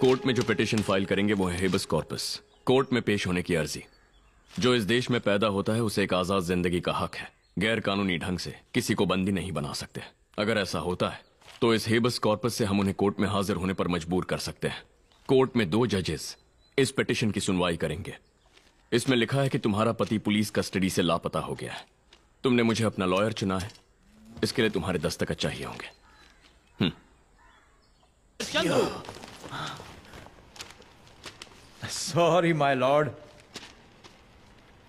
Court में जो petition file करेंगे वो है हेबस कॉर्पस कोर्ट में पेश होने की अर्जी जो इस देश में पैदा होता है उसे एक आजाद जिंदगी का हक है गैर कानूनी ढंग से किसी को बंदी नहीं बना सकते अगर ऐसा होता है तो इस हेबस कॉर्पस से हम उन्हें कोर्ट में हाजिर होने पर मजबूर कर सकते हैं कोर्ट में दो जजेस इस पिटिशन की सुनवाई करेंगे इसमें लिखा है कि तुम्हारा पति पुलिस कस्टडी से लापता हो गया है तुमने मुझे अपना लॉयर चुना है इसके लिए तुम्हारे दस्तखत चाहिए होंगे hmm. Sorry my lord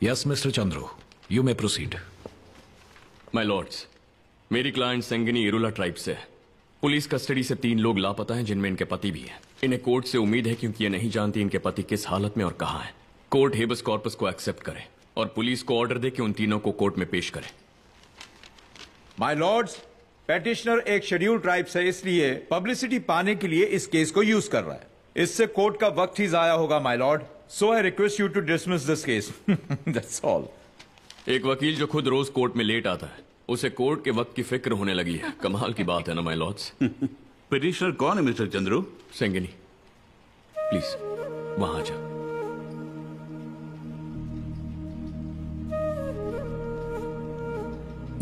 yes mister Chandru you may proceed my lords मेरी क्लाइंट संगिनी इरुला ट्राइब से है पुलिस कस्टडी से तीन लोग लापता हैं जिनमें इनके पति भी हैं इन्हें कोर्ट से उम्मीद है क्योंकि ये नहीं जानती इनके पति किस हालत में और कहा है कोर्ट हेबस कॉर्पस को एक्सेप्ट करे और पुलिस को ऑर्डर दे कि उन तीनों को कोर्ट में पेश करे माय लॉर्ड्स पेटिशनर एक शेड्यूल ट्राइब से इसलिए पब्लिसिटी पाने के लिए इस केस को यूज कर रहा है इससे कोर्ट का वक्त ही जाया होगा my lord so I request you to dismiss this case that's all एक वकील जो खुद रोज कोर्ट में लेट आता है उसे कोर्ट के वक्त की फिक्र होने लगी है कमाल की बात है ना माई लॉर्ड पिटिशनर कौन है मिस्टर चंद्रू सेंगनी प्लीज वहां जा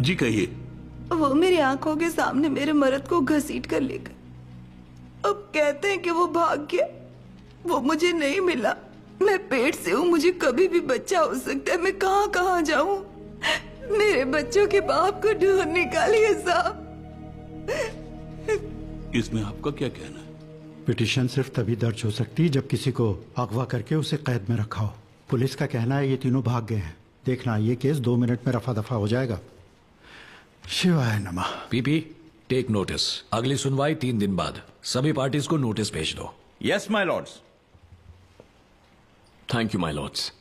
जी कहिए वो मेरी आंखों के सामने मेरे मर्द को घसीट कर लेकर अब कहते हैं कि वो भाग गया वो मुझे नहीं मिला मैं पेट से हूँ मुझे कभी भी बच्चा हो सकता है मैं कहाँ कहाँ जाऊँ मेरे बच्चों के बाप को ढूंढ निकालिए साहब इसमें आपका क्या कहना है पिटिशन सिर्फ तभी दर्ज हो सकती है जब किसी को अगवा करके उसे कैद में रखा हो पुलिस का कहना है ये तीनों भाग गए हैं देखना ये केस दो मिनट में रफा दफा हो जाएगा शिवाय नमा बीबी टेक नोटिस अगली सुनवाई तीन दिन बाद सभी पार्टीज को नोटिस भेज दो yes my lords thank you my Lord's